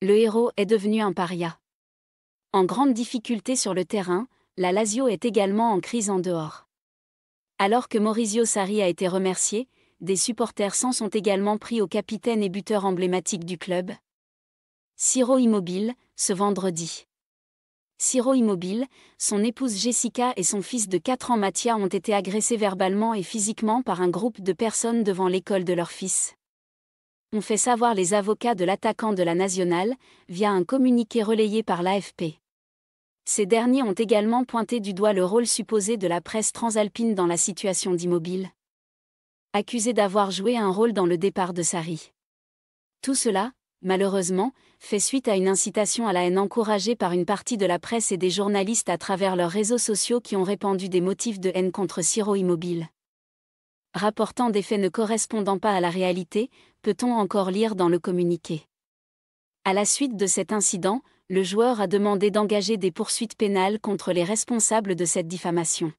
le héros est devenu un paria. En grande difficulté sur le terrain, la Lazio est également en crise en dehors. Alors que Maurizio Sarri a été remercié, des supporters sans sont également pris au capitaine et buteur emblématique du club. Siro Immobile, ce vendredi. Siro Immobile, son épouse Jessica et son fils de 4 ans Mathia ont été agressés verbalement et physiquement par un groupe de personnes devant l'école de leur fils ont fait savoir les avocats de l'attaquant de la nationale, via un communiqué relayé par l'AFP. Ces derniers ont également pointé du doigt le rôle supposé de la presse transalpine dans la situation d'immobile. Accusé d'avoir joué un rôle dans le départ de Sari. Tout cela, malheureusement, fait suite à une incitation à la haine encouragée par une partie de la presse et des journalistes à travers leurs réseaux sociaux qui ont répandu des motifs de haine contre Siro Immobile rapportant des faits ne correspondant pas à la réalité, peut-on encore lire dans le communiqué. À la suite de cet incident, le joueur a demandé d'engager des poursuites pénales contre les responsables de cette diffamation.